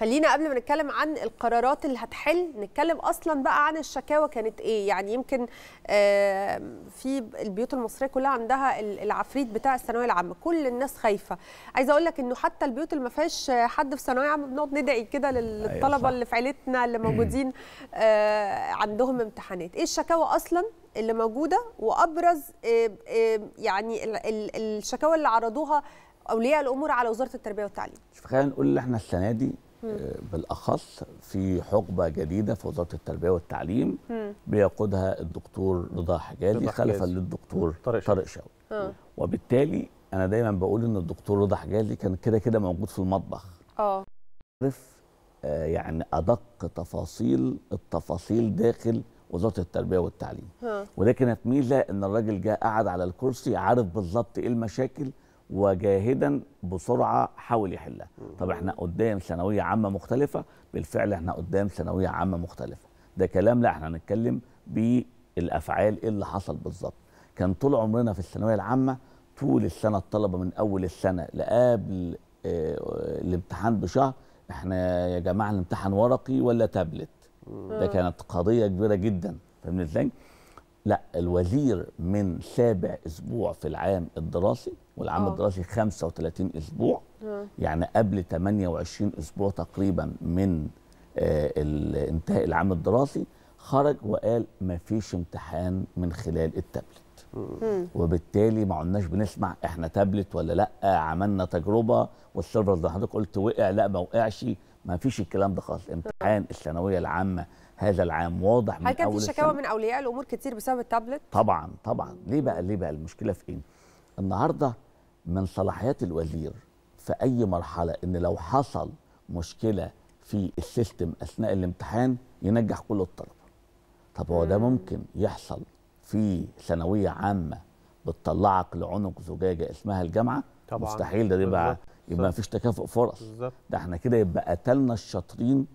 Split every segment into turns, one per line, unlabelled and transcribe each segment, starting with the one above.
خلينا قبل ما نتكلم عن القرارات اللي هتحل نتكلم اصلا بقى عن الشكاوى كانت ايه يعني يمكن في البيوت المصريه كلها عندها العفريت بتاع الثانويه العامه كل الناس خايفه عايزه اقول لك انه حتى البيوت اللي ما فيهاش حد في ثانويه عامه بنقعد ندعي كده أيوة، للطلبه اللي في عيلتنا اللي موجودين آه، عندهم امتحانات ايه الشكاوى اصلا اللي موجوده وابرز آه، آه، يعني الشكاوى اللي عرضوها اولياء الامور على وزاره التربيه والتعليم
خلينا نقول ان احنا السنه دي آه، بالاخص في حقبه جديده في وزاره التربيه والتعليم بيقودها الدكتور رضا حجازي خلفا للدكتور طارق شاوي آه. وبالتالي انا دايما بقول ان الدكتور رضا حجازي كان كده كده موجود في المطبخ اه عارف آه، يعني ادق تفاصيل التفاصيل داخل وزاره التربيه والتعليم وده كانت ميزه ان الراجل جه قعد على الكرسي عارف بالظبط ايه المشاكل وجاهدا بسرعه حاول يحلها طب احنا قدام ثانويه عامه مختلفه بالفعل احنا قدام ثانويه عامه مختلفه ده كلام لا احنا هنتكلم بالافعال ايه اللي حصل بالظبط كان طول عمرنا في الثانويه العامه طول السنه الطلبه من اول السنه لقبل آه، الامتحان بشهر احنا يا جماعه الامتحان ورقي ولا تابلت ده كانت قضيه كبيره جدا فاهمني ازاي لا الوزير من سابع اسبوع في العام الدراسي والعام أوه. الدراسي 35 اسبوع أوه. يعني قبل 28 اسبوع تقريبا من آه انتهاء العام الدراسي خرج وقال ما فيش امتحان من خلال التابلت وبالتالي ما عدناش بنسمع احنا تابلت ولا لا عملنا تجربه والسيرفر اللي حضرتك قلت وقع لا ما وقعش ما فيش الكلام ده خالص امتحان الثانويه العامه هذا العام واضح من كان في شكاوى من
اولياء الامور كتير بسبب التابلت
طبعا طبعا ليه بقى ليه بقى المشكله في ايه النهارده من صلاحيات الوزير في اي مرحله ان لو حصل مشكله في السيستم اثناء الامتحان ينجح كل الطلبه طب هو ده ممكن يحصل في ثانويه عامه بتطلعك لعنق زجاجه اسمها الجامعه طبعا مستحيل ده يبقى يبقى مفيش تكافؤ فرص بالزبط. ده احنا كده يبقى قتلنا الشاطرين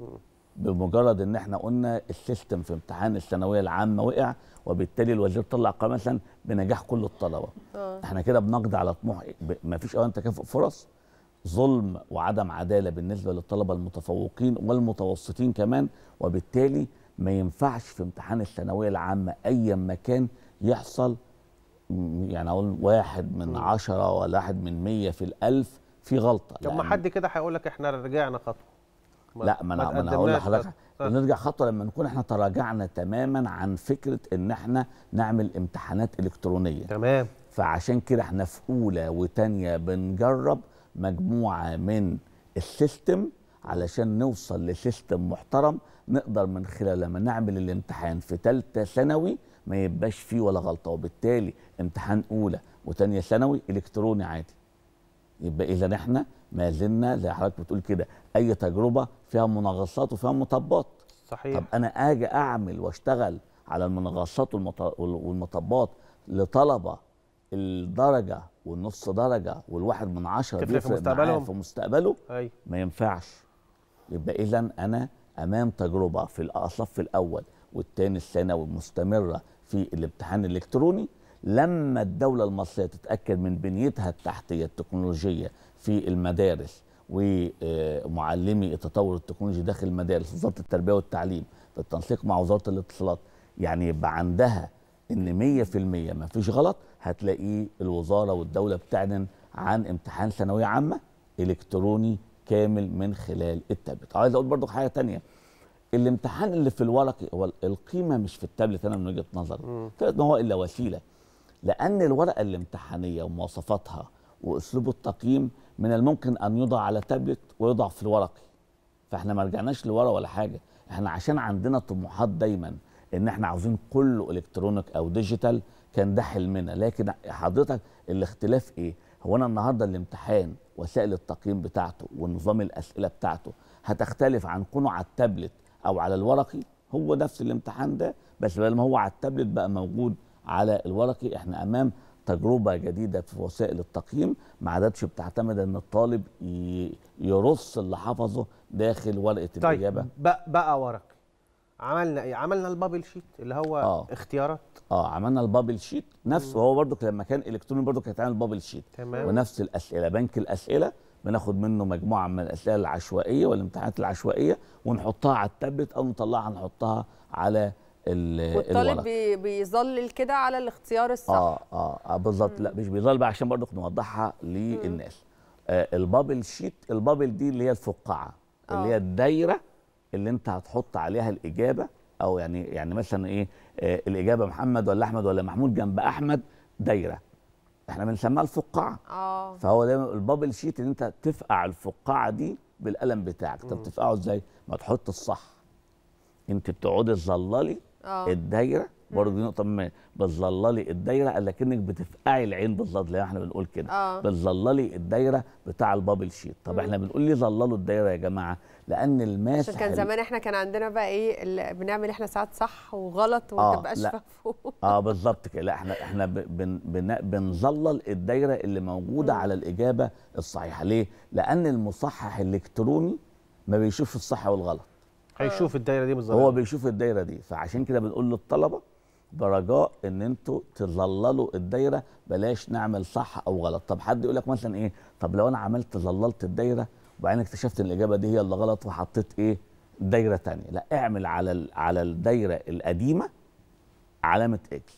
بمجرد ان احنا قلنا السيستم في امتحان الثانويه العامه وقع وبالتالي الوزير طلع قرار مثلا بنجاح كل الطلبه أوه. احنا كده بنقضي على طموح إيه؟ مفيش اولا تكافؤ فرص ظلم وعدم عداله بالنسبه للطلبه المتفوقين والمتوسطين كمان وبالتالي ما ينفعش في امتحان الثانويه العامه ايا ما كان يحصل يعني اقول واحد من عشرة ولا واحد من مية في الالف في غلطه طب ما
حد كده هيقول لك احنا رجعنا خطوه
لا ما انا ما انا هقول لحضرتك آه. نرجع خطوه لما نكون احنا تراجعنا تماما عن فكره ان احنا نعمل امتحانات الكترونيه تمام فعشان كده احنا في اولى وثانيه بنجرب مجموعه من السيستم علشان نوصل لسيستم محترم نقدر من خلال لما نعمل الامتحان في ثالثه ثانوي ما يبقاش فيه ولا غلطه وبالتالي امتحان اولى وثانيه ثانوي الكتروني عادي يبقى اذا احنا ما زلنا زي حضرتك بتقول كده اي تجربه فيها منغصات وفيها مطبات صحيح طب انا اجي اعمل واشتغل على المنغصات والمطبات لطلبه الدرجه والنص درجه والواحد من عشره في مستقبله في مستقبله أي. ما ينفعش يبقى اذا انا امام تجربه في الصف الاول والثاني الثانوي مستمره في الامتحان الالكتروني لما الدوله المصريه تتاكد من بنيتها التحتيه التكنولوجيه في المدارس ومعلمي التطور التكنولوجي داخل المدارس وزاره التربيه والتعليم بالتنسيق مع وزاره الاتصالات يعني يبقى عندها ان 100% ما فيش غلط هتلاقيه الوزاره والدوله بتعلن عن امتحان ثانويه عامه الكتروني كامل من خلال التابلت عايز اقول برضو حاجه تانية الامتحان اللي في الورق هو القيمه مش في التابلت انا من وجهه نظري ما هو الا وسيله لان الورقه الامتحانيه ومواصفاتها واسلوب التقييم من الممكن ان يوضع على تابلت ويوضع في الورقي فاحنا ما رجعناش لورا ولا حاجه احنا عشان عندنا طموحات دايما ان احنا عاوزين كله الكترونيك او ديجيتال كان ده حلمنا لكن حضرتك الاختلاف ايه هو انا النهارده الامتحان وسائل التقييم بتاعته ونظام الاسئله بتاعته هتختلف عن كونه على التابلت او على الورقي هو نفس الامتحان ده بس بدل ما هو على التابلت بقى موجود على الورقي احنا امام تجربه جديده في وسائل التقييم ما عادتش بتعتمد ان الطالب يرص اللي حفظه داخل ورقه طيب الاجابه بقى, بقى ورق عملنا ايه عملنا البابل شيت اللي هو آه. اختيارات اه عملنا البابل شيت نفسه هو برضه لما كان الكتروني برضه كانت عامل بابل شيت تمام. ونفس الاسئله بنك الاسئله بناخد منه مجموعه من الاسئله العشوائيه والامتحانات العشوائيه ونحطها على التابلت او نطلعها نحطها على والطالب
بيظلل كده على الاختيار الصح اه
اه, آه، بالظبط لا مش بيظلل بقى عشان برضه نوضحها للناس آه البابل شيت البابل دي اللي هي الفقاعه اللي آه. هي الدايره اللي انت هتحط عليها الاجابه او يعني يعني مثلا ايه آه الاجابه محمد ولا احمد ولا محمود جنب احمد دايره احنا بنسميها الفقاعه
اه فهو
دايما البابل شيت ان انت تفقع الفقاعه دي بالقلم بتاعك طب تفقعه ازاي ما تحط الصح انت بتقعدي تظللي آه. الدايره برضه دي نقطه مهمه بتظللي الدايره لكنك بتفقعي العين بالظبط زي ما احنا بنقول كده آه. بتظللي الدايره بتاع البابل شيت طب مم. احنا بنقول ليه ظللوا الدايره يا جماعه لان الماس عشان كان زمان
احنا كان عندنا بقى ايه بنعمل احنا ساعات صح وغلط وما تبقاش آه
اه بالظبط كده لا احنا احنا بن بن بنظلل الدايره اللي موجوده مم. على الاجابه الصحيحه ليه لان المصحح الالكتروني ما بيشوفش الصح والغلط هيشوف آه. الدايره دي بالظبط هو بيشوف الدايره دي فعشان كده بنقول للطلبه برجاء ان انتوا تظللوا الدايره بلاش نعمل صح او غلط طب حد يقول لك مثلا ايه طب لو انا عملت ظللت الدايره وبعدين اكتشفت ان الاجابه دي هي اللي غلط وحطيت ايه دايره ثانيه لا اعمل على على الدايره القديمه علامه اكل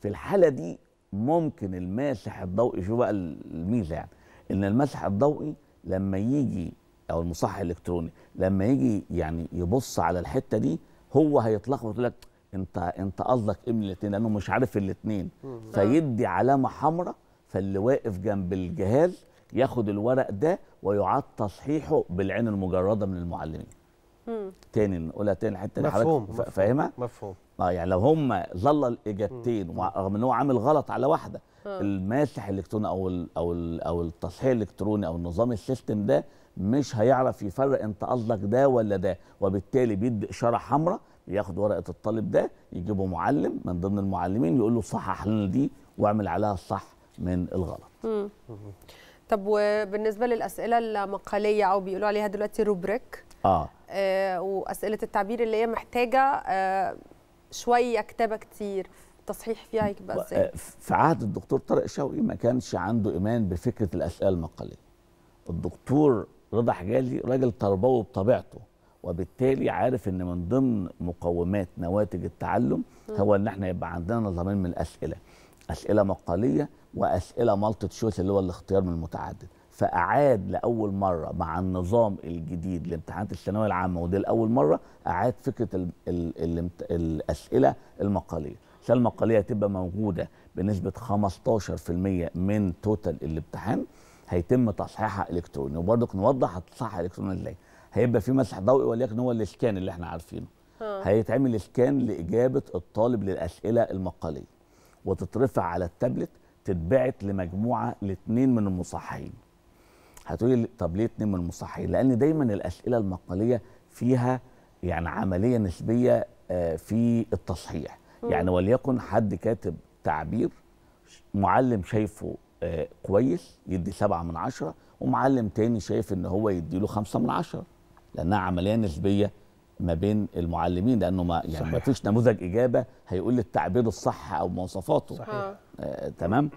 في الحاله دي ممكن الماسح الضوئي شو بقى الميزه يعني ان الماسح الضوئي لما يجي او المصحح الالكتروني لما يجي يعني يبص على الحته دي هو هيتلخبط ويقول لك انت انت قصدك ايه من الاثنين لانه مش عارف الاثنين فيدي علامه حمراء فاللي واقف جنب الجهاز ياخد الورق ده ويعاد تصحيحه بالعين المجرده من المعلمين مم. تاني نقولها تاني الحته اللي حضرتك فاهمها مفهوم اه يعني لو هم ظل الاجابتين رغم ان هو عامل غلط على واحده مم. آه. الماسح الالكتروني او الـ او الـ او التصحيح الالكتروني او النظام السيستم ده مش هيعرف يفرق انت قصدك ده ولا ده وبالتالي بيدي اشاره حمراء ياخد ورقه الطالب ده يجيبه معلم من ضمن المعلمين يقول له صحح لنا دي واعمل عليها الصح من الغلط
طب وبالنسبه للاسئله المقاليه او بيقولوا عليها دلوقتي روبريك اه, آه واسئله التعبير اللي هي محتاجه آه شويه كتابه كتير التصحيح فيها يبقى يعني. ازاي آه،
في عهد الدكتور طارق شوقي ما كانش عنده ايمان بفكره الاسئله المقاليه الدكتور رضا حجالي راجل تربوي بطبيعته وبالتالي عارف ان من ضمن مقومات نواتج التعلم هو ان احنا يبقى عندنا نظامين من الاسئله اسئله مقاليه واسئله مالتي تشويس اللي هو الاختيار من المتعدد فاعاد لاول مره مع النظام الجديد لامتحانات الثانويه العامه ودي لاول مره اعاد فكره الـ الـ الـ الاسئله المقاليه الاسئله المقاليه هتبقى موجوده بنسبه 15% من توتال الامتحان هيتم تصحيحها الكتروني وبرضك نوضح هتصحح الكتروني ازاي هيبقى في مسح ضوئي وليكن هو الاسكان اللي احنا عارفينه هيتعمل اسكان لاجابه الطالب للاسئله المقاليه وتترفع على التابلت تتبعت لمجموعه لاثنين من المصححين هتقولي طب ليه اثنين من المصححين لان دايما الاسئله المقاليه فيها يعني عمليه نسبيه آه، في التصحيح يعني وليكن حد كاتب تعبير معلم شايفه آه، كويس يدي سبعة من عشرة ومعلم تاني شايف ان هو يدي له خمسة من عشرة لانها عمليه نسبيه ما بين المعلمين لانه ما يعني صحيح. ما فيش نموذج اجابه هيقول لي التعبير الصح او مواصفاته صحيح. آه. آه تمام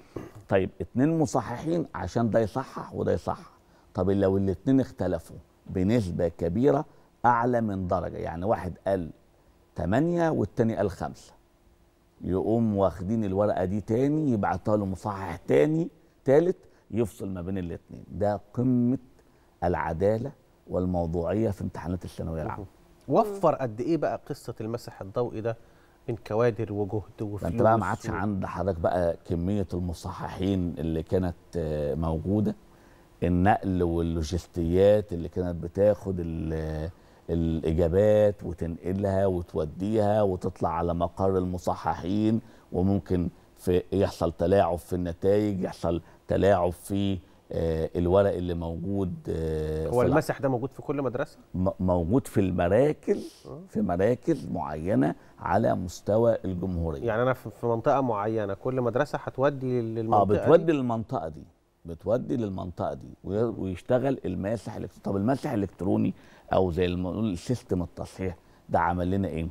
طيب اتنين مصححين عشان ده يصحح وده يصحح طب لو الاتنين اختلفوا بنسبه كبيره اعلى من درجه يعني واحد قال 8 والتاني قال 5 يقوم واخدين الورقه دي تاني يبعتها له مصحح تاني تالت يفصل ما بين الاتنين ده قمه العداله والموضوعيه في امتحانات الثانويه العامه
وفر قد ايه بقى قصه المسح الضوئي ده من كوادر وجهد وفلوس انت بقى ما عادش عند
حضرتك بقى كميه المصححين اللي كانت آه، موجوده النقل واللوجستيات اللي كانت بتاخد الاجابات وتنقلها وتوديها وتطلع على مقر المصححين وممكن في يحصل تلاعب في النتائج يحصل تلاعب في آه، الورق اللي موجود آه، هو المسح
ده موجود في كل مدرسه
موجود في المراكز آه. في مراكز معينه على مستوى الجمهوريه
يعني انا في منطقه معينه كل مدرسه هتودي
للمنطقه اه بتودي للمنطقه دي بتودي للمنطقه دي ويشتغل الماسح الالكتروني طب الماسح الالكتروني او زي ما بنقول السيستم التصحيح ده عمل لنا ايه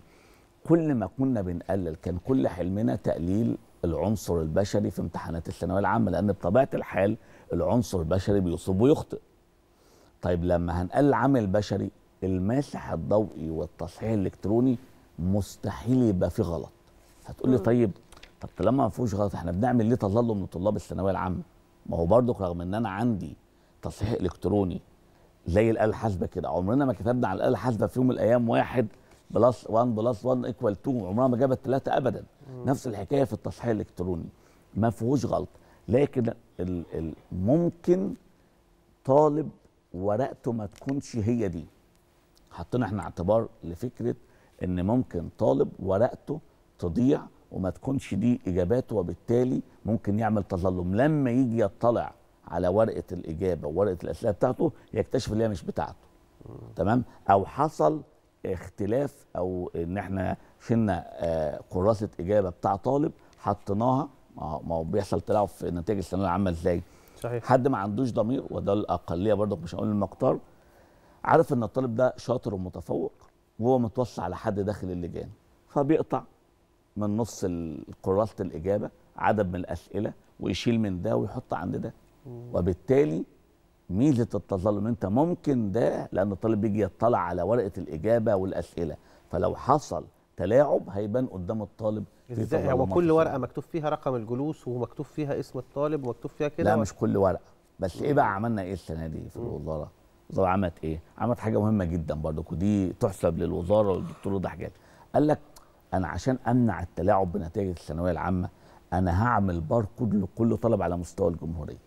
كل ما كنا بنقلل كان كل حلمنا تقليل العنصر البشري في امتحانات الثانويه العامه لان بطبيعه الحال العنصر البشري بيصيب ويخطئ طيب لما هنقلل العامل البشري الماسح الضوئي والتصحيح الالكتروني مستحيل يبقى فيه غلط هتقول لي طيب طب طالما ما فيهوش غلط احنا بنعمل ليه تظلم من طلاب الثانويه العامه ما هو برضك رغم ان انا عندي تصحيح الكتروني زي الاله الحاسبه كده عمرنا ما كتبنا على الاله الحاسبه في يوم من الايام واحد بلس 1 بلس 1 ايكوال 2 عمرها ما جابت 3 ابدا مم. نفس الحكايه في التصحيح الالكتروني ما فيهوش غلط لكن ممكن طالب ورقته ما تكونش هي دي حطينا احنا اعتبار لفكره ان ممكن طالب ورقته تضيع وما تكونش دي اجاباته وبالتالي ممكن يعمل تظلم لما يجي يطلع على ورقه الاجابه وورقه الاسئله بتاعته يكتشف ان هي مش بتاعته تمام او حصل اختلاف او ان احنا شلنا آه، كراسه اجابه بتاع طالب حطيناها ما هو بيحصل تلاعب في نتائج الثانويه العامه ازاي؟ صحيح حد ما عندوش ضمير وده الاقليه برضك مش هقول المقتار عارف ان الطالب ده شاطر ومتفوق وهو متوصي على حد داخل اللجان فبيقطع من نص قراءه الاجابه عدد من الاسئله ويشيل من ده ويحط عند ده وبالتالي ميزه التظلم انت ممكن ده لان الطالب بيجي يطلع على ورقه الاجابه والاسئله فلو حصل تلاعب هيبان قدام الطالب ازاي هو كل ورقه
مكتوب فيها رقم الجلوس ومكتوب فيها اسم الطالب ومكتوب فيها كده لا مش كل
ورقه بس ايه بقى عملنا ايه السنه دي في الوزاره الوزاره عملت ايه عملت حاجه مهمه جدا برضك ودي تحسب للوزاره والدكتور ده قال لك انا عشان امنع التلاعب بنتائج الثانويه العامه انا هعمل باركود لكل طالب على مستوى الجمهوريه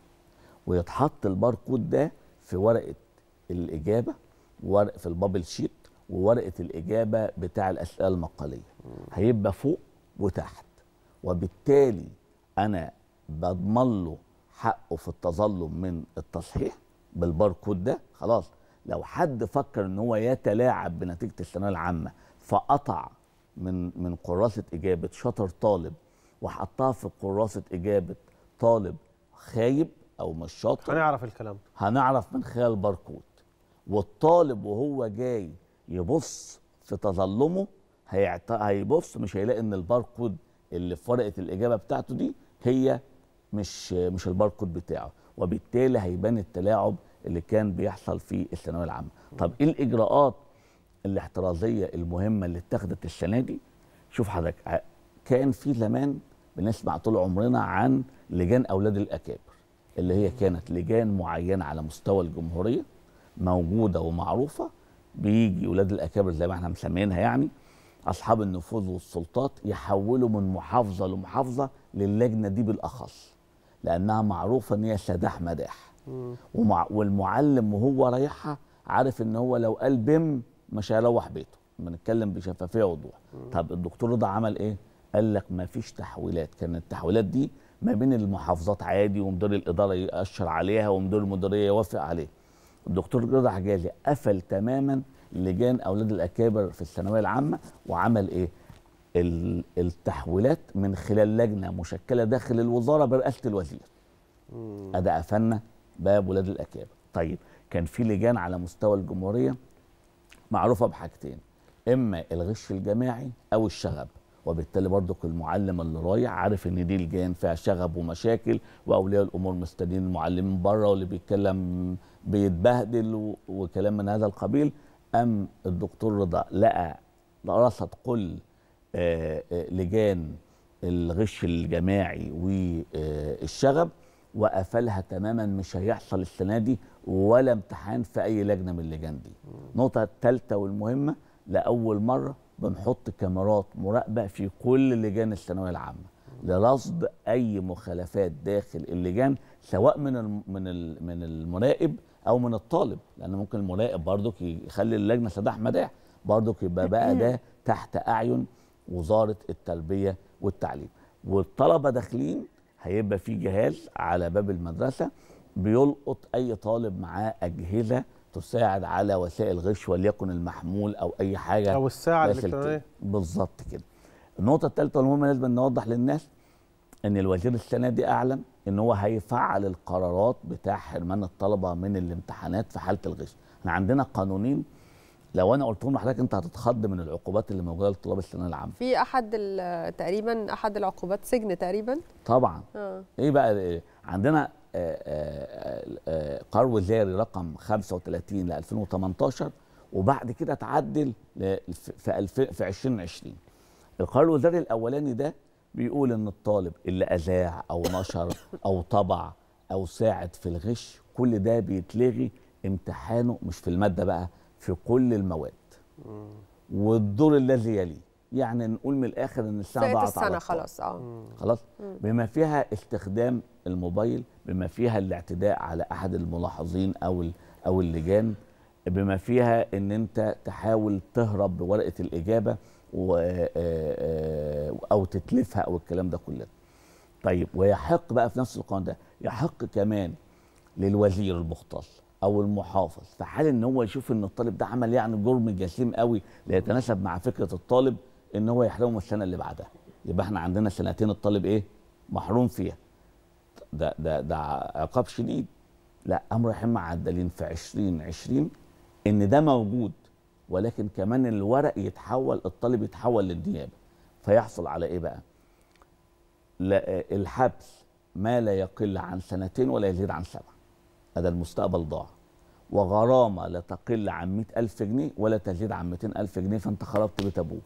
ويتحط الباركود ده في ورقه الاجابه ورق في البابل شيت وورقه الاجابه بتاع الاسئله المقاليه هيبقى فوق وتحت وبالتالي انا بضمن له حقه في التظلم من التصحيح بالباركود ده خلاص لو حد فكر ان هو يتلاعب بنتيجه الثانويه العامه فقطع من من كراسه اجابه شاطر طالب وحطها في كراسه اجابه طالب خايب او مش شاطر هنعرف الكلام هنعرف من خلال باركود والطالب وهو جاي يبص في تظلمه هيعت... هيبص مش هيلاقي ان الباركود اللي في ورقه الاجابه بتاعته دي هي مش مش الباركود بتاعه وبالتالي هيبان التلاعب اللي كان بيحصل في الثانويه العامه طب ايه الاجراءات الاحترازيه المهمه اللي اتخذت السنه دي شوف حضرتك كان في زمان بنسمع طول عمرنا عن لجان اولاد الاكابر اللي هي كانت لجان معينه على مستوى الجمهوريه موجوده ومعروفه بيجي ولاد الاكابر زي ما احنا مسمينها يعني اصحاب النفوذ والسلطات يحولوا من محافظه لمحافظه للجنه دي بالاخص لانها معروفه ان هي سداح مداح ومع والمعلم وهو رايحها عارف ان هو لو قال بم مش هيروح بيته بنتكلم بشفافيه ووضوح طب الدكتور رضا عمل ايه قال لك ما فيش تحويلات كان التحويلات دي ما بين المحافظات عادي ومدير الاداره ياشر عليها ومدير المديريه يوافق عليه الدكتور رضا حجازي قفل تماما لجان اولاد الاكابر في الثانويه العامه وعمل ايه؟ التحويلات من خلال لجنه مشكله داخل الوزاره برئاسه الوزير. ده قفلنا باب ولاد الاكابر. طيب كان في لجان على مستوى الجمهوريه معروفه بحاجتين اما الغش الجماعي او الشغب. وبالتالي برضك المعلم اللي رايح عارف ان دي الجان فيها شغب ومشاكل واولياء الامور مستنيين المعلمين بره واللي بيتكلم بيتبهدل وكلام من هذا القبيل ام الدكتور رضا لقى رصد كل آه، آه، لجان الغش الجماعي والشغب وقفلها تماما مش هيحصل السنه دي ولا امتحان في اي لجنه من اللجان دي. النقطه الثالثه والمهمه لاول مره بنحط كاميرات مراقبه في كل لجان الثانويه العامه لرصد اي مخالفات داخل اللجان سواء من من من المراقب او من الطالب لان ممكن المراقب برضك يخلي اللجنه سداح مداح برضك يبقى بقى ده تحت اعين وزاره التربيه والتعليم والطلبه داخلين هيبقى في جهاز على باب المدرسه بيلقط اي طالب معاه اجهزه تساعد على وسائل غش وليكن المحمول او اي حاجه او الساعه الالكترونيه بالظبط كده النقطه الثالثه المهمه لازم نوضح للناس ان الوزير السنه دي اعلن ان هو هيفعل القرارات بتاع حرمان الطلبه من الامتحانات في حاله الغش احنا عندنا قانونين لو انا قلتهم لحضرتك انت هتتخض من العقوبات اللي موجوده لطلاب الثانويه العامه
في احد تقريبا احد العقوبات سجن تقريبا طبعا آه.
ايه بقى إيه؟ عندنا قرار وزاري رقم 35 ل 2018 وبعد كده اتعدل في في 2020 القرار الوزاري الاولاني ده بيقول ان الطالب اللي اذاع او نشر او طبع او ساعد في الغش كل ده بيتلغي امتحانه مش في الماده بقى في كل المواد والدور الذي يليه يعني نقول من الاخر ان السنه ضاعت السنه على خلاص اه خلاص بما فيها استخدام الموبايل بما فيها الاعتداء على احد الملاحظين او او اللجان بما فيها ان انت تحاول تهرب بورقه الاجابه آه، آه، او تتلفها او الكلام ده كله طيب ويحق بقى في نفس القانون ده يحق كمان للوزير المختص او المحافظ في حال ان هو يشوف ان الطالب ده عمل يعني جرم جسيم قوي لا يتناسب مع فكره الطالب ان هو يحرمه السنه اللي بعدها يبقى احنا عندنا سنتين الطالب ايه محروم فيها ده ده ده عقاب شديد لا امر يحم عدلين في 20 20 ان ده موجود ولكن كمان الورق يتحول الطالب يتحول للنيابه فيحصل على ايه بقى لا الحبس ما لا يقل عن سنتين ولا يزيد عن سبعه هذا المستقبل ضاع وغرامه لا تقل عن 100000 جنيه ولا تزيد عن 200000 جنيه فانت خربت بيت ابوك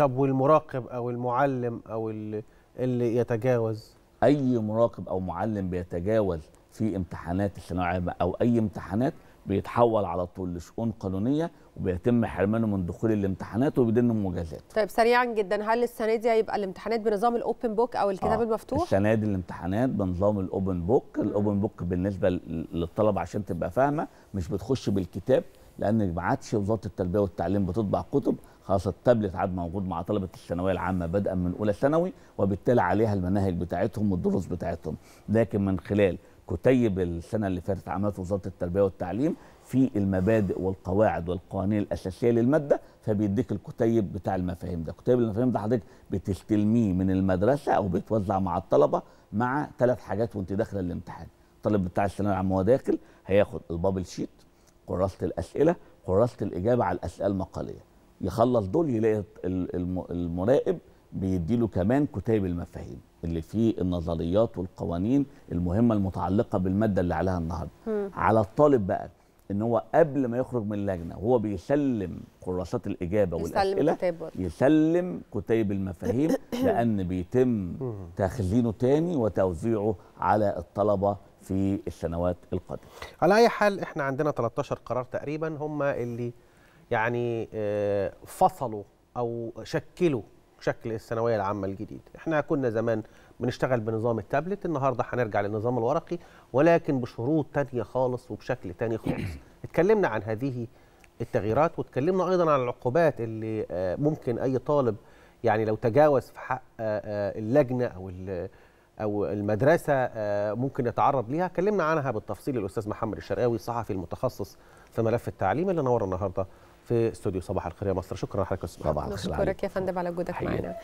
طب والمراقب او المعلم او اللي يتجاوز اي مراقب او معلم بيتجاوز في امتحانات الثانويه او اي امتحانات بيتحول على طول لشؤون قانونيه وبيتم حرمانه من دخول الامتحانات وبيدنه مجازات.
طيب سريعا جدا هل السنه دي هيبقى الامتحانات بنظام الاوبن بوك او الكتاب آه المفتوح؟
السنه دي الامتحانات بنظام الاوبن بوك، الاوبن بوك بالنسبه للطلبه عشان تبقى فاهمه مش بتخش بالكتاب لان ما عادش وزاره التربيه والتعليم بتطبع كتب خاصه التابلت عاد موجود مع طلبه الثانويه العامه بدءا من اولى ثانوي وبالتالي عليها المناهج بتاعتهم والدروس بتاعتهم لكن من خلال كتيب السنه اللي فاتت عملت وزاره التربيه والتعليم في المبادئ والقواعد والقوانين الاساسيه للماده فبيديك الكتيب بتاع المفاهيم ده كتيب المفاهيم ده حضرتك بتستلميه من المدرسه او بيتوزع مع الطلبه مع ثلاث حاجات وانت داخله الامتحان الطالب بتاع الثانويه العامه وهو داخل هياخد البابل شيت كراسه الاسئله كراسه الاجابه على الاسئله المقاليه يخلص دول يلاقي المراقب بيديله كمان كتاب المفاهيم اللي فيه النظريات والقوانين المهمه المتعلقه بالماده اللي عليها النهارده على الطالب بقى ان هو قبل ما يخرج من اللجنه وهو بيسلم كراسات الاجابه يسلم والاسئله كتاب يسلم كتيب المفاهيم لان بيتم تخزينه تاني وتوزيعه على الطلبه في السنوات القادمه.
على اي حال احنا عندنا 13 قرار تقريبا هم اللي يعني آه، فصلوا او شكلوا شكل الثانويه العامه الجديد احنا كنا زمان بنشتغل بنظام التابلت النهارده هنرجع للنظام الورقي ولكن بشروط تانية خالص وبشكل تاني خالص اتكلمنا عن هذه التغييرات واتكلمنا ايضا عن العقوبات اللي آه، ممكن اي طالب يعني لو تجاوز في حق آه، اللجنه او او المدرسه ممكن يتعرض ليها اتكلمنا عنها بالتفصيل الاستاذ محمد الشرقاوي الصحفي المتخصص في ملف التعليم اللي نور النهارده في استوديو صباح الخير يا مصر شكرا لحضرتك صباح الخير شكرا يا
فندم على وجودك معنا